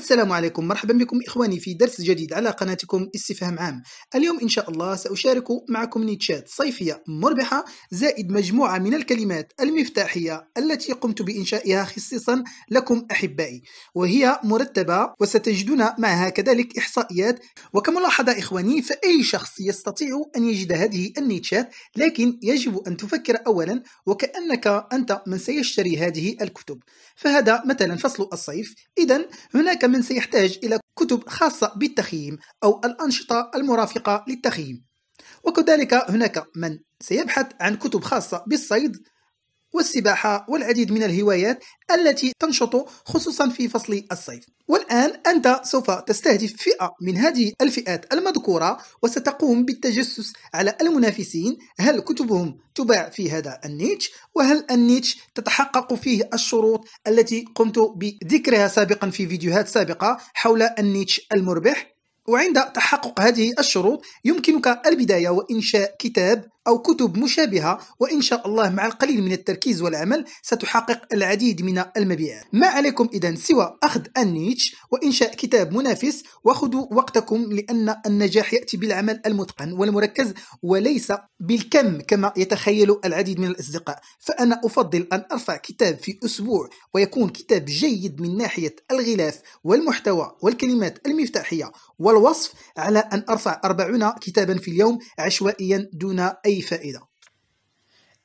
السلام عليكم مرحبا بكم إخواني في درس جديد على قناتكم استفهام عام اليوم إن شاء الله سأشارك معكم نيتشات صيفية مربحة زائد مجموعة من الكلمات المفتاحية التي قمت بإنشائها خصيصا لكم أحبائي وهي مرتبة وستجدون معها كذلك إحصائيات وكملاحظة إخواني فأي شخص يستطيع أن يجد هذه النيتشات لكن يجب أن تفكر أولا وكأنك أنت من سيشتري هذه الكتب فهذا مثلا فصل الصيف إذا هناك من سيحتاج إلى كتب خاصة بالتخييم أو الأنشطة المرافقة للتخييم وكذلك هناك من سيبحث عن كتب خاصة بالصيد والسباحة والعديد من الهوايات التي تنشط خصوصا في فصل الصيف والآن أنت سوف تستهدف فئة من هذه الفئات المذكورة وستقوم بالتجسس على المنافسين هل كتبهم تباع في هذا النيتش وهل النيتش تتحقق فيه الشروط التي قمت بذكرها سابقا في فيديوهات سابقة حول النيتش المربح وعند تحقق هذه الشروط يمكنك البداية وإنشاء كتاب أو كتب مشابهة وإن شاء الله مع القليل من التركيز والعمل ستحقق العديد من المبيعات ما عليكم إذا سوى أخذ النيتش وإنشاء كتاب منافس وخذوا وقتكم لأن النجاح يأتي بالعمل المتقن والمركز وليس بالكم كما يتخيل العديد من الأصدقاء فأنا أفضل أن أرفع كتاب في أسبوع ويكون كتاب جيد من ناحية الغلاف والمحتوى والكلمات المفتاحية والوصف على أن أرفع أربعون كتابا في اليوم عشوائيا دون أي أي فائدة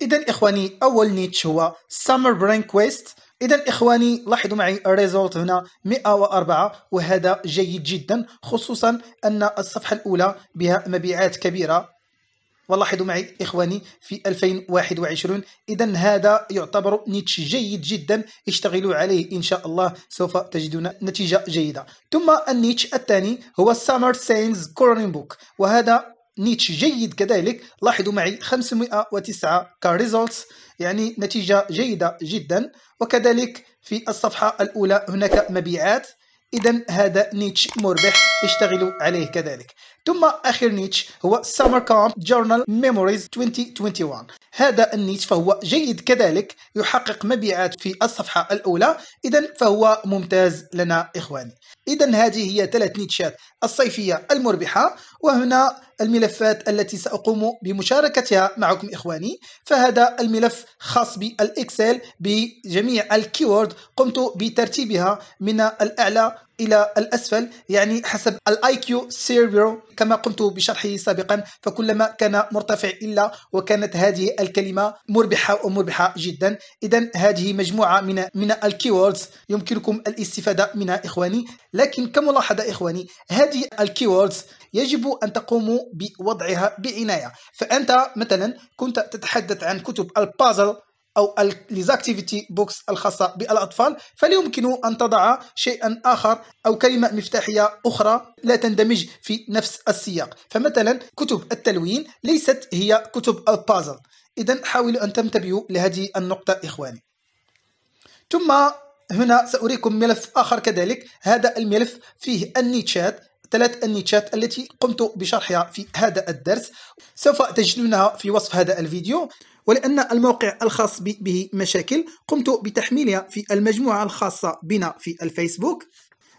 إذا إخواني أول نيتش هو سامر برين كويست إذا إخواني لاحظوا معي الريزولت هنا 104 وهذا جيد جدا خصوصا أن الصفحة الأولى بها مبيعات كبيرة ولاحظوا معي إخواني في 2021 إذا هذا يعتبر نيتش جيد جدا اشتغلوا عليه إن شاء الله سوف تجدون نتيجة جيدة ثم النيتش الثاني هو سامر سينز كورنين بوك وهذا نيتش جيد كذلك لاحظوا معي 509 كريزولتس يعني نتيجة جيدة جدا وكذلك في الصفحة الأولى هناك مبيعات إذا هذا نيتش مربح اشتغلوا عليه كذلك ثم آخر نيتش هو سامر كامب جورنال ميموريز 2021 هذا النيتش فهو جيد كذلك يحقق مبيعات في الصفحة الأولى إذا فهو ممتاز لنا إخواني إذا هذه هي ثلاث نيتشات الصيفية المربحة وهنا الملفات التي سأقوم بمشاركتها معكم إخواني فهذا الملف خاص بالإكسل بجميع الكيورد قمت بترتيبها من الأعلى الى الاسفل يعني حسب الاي كيو سيرفيرو كما قمت بشرحه سابقا فكلما كان مرتفع الا وكانت هذه الكلمه مربحه ومربحه جدا اذا هذه مجموعه من من الكيوردز يمكنكم الاستفاده منها اخواني لكن كملاحظه اخواني هذه الكيوردز يجب ان تقوموا بوضعها بعناية فأنت مثلا كنت تتحدث عن كتب البازل او ليزاكتيفيتي بوكس الخاصه بالاطفال فليمكن ان تضع شيئا اخر او كلمه مفتاحيه اخرى لا تندمج في نفس السياق فمثلا كتب التلوين ليست هي كتب البازل اذا حاولوا ان تنتبهوا لهذه النقطه اخواني ثم هنا سأريكم ملف آخر كذلك هذا الملف فيه النيتشات ثلاث النيتشات التي قمت بشرحها في هذا الدرس سوف تجدونها في وصف هذا الفيديو ولأن الموقع الخاص به مشاكل قمت بتحميلها في المجموعة الخاصة بنا في الفيسبوك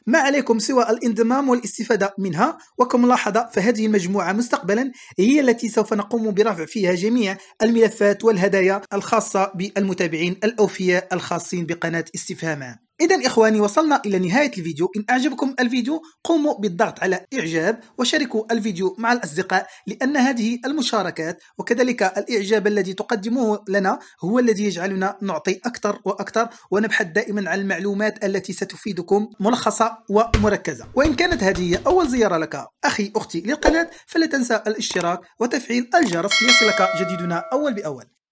ما عليكم سوى الانضمام والاستفادة منها وكملاحظة فهذه المجموعة مستقبلا هي التي سوف نقوم برفع فيها جميع الملفات والهدايا الخاصة بالمتابعين الأوفياء الخاصين بقناة استفهامات إذا إخواني وصلنا إلى نهاية الفيديو إن أعجبكم الفيديو قوموا بالضغط على إعجاب وشاركوا الفيديو مع الأصدقاء لأن هذه المشاركات وكذلك الإعجاب الذي تقدموه لنا هو الذي يجعلنا نعطي أكثر وأكثر ونبحث دائما عن المعلومات التي ستفيدكم ملخصة ومركزة وإن كانت هذه أول زيارة لك أخي أختي للقناة فلا تنسى الاشتراك وتفعيل الجرس ليصلك جديدنا أول بأول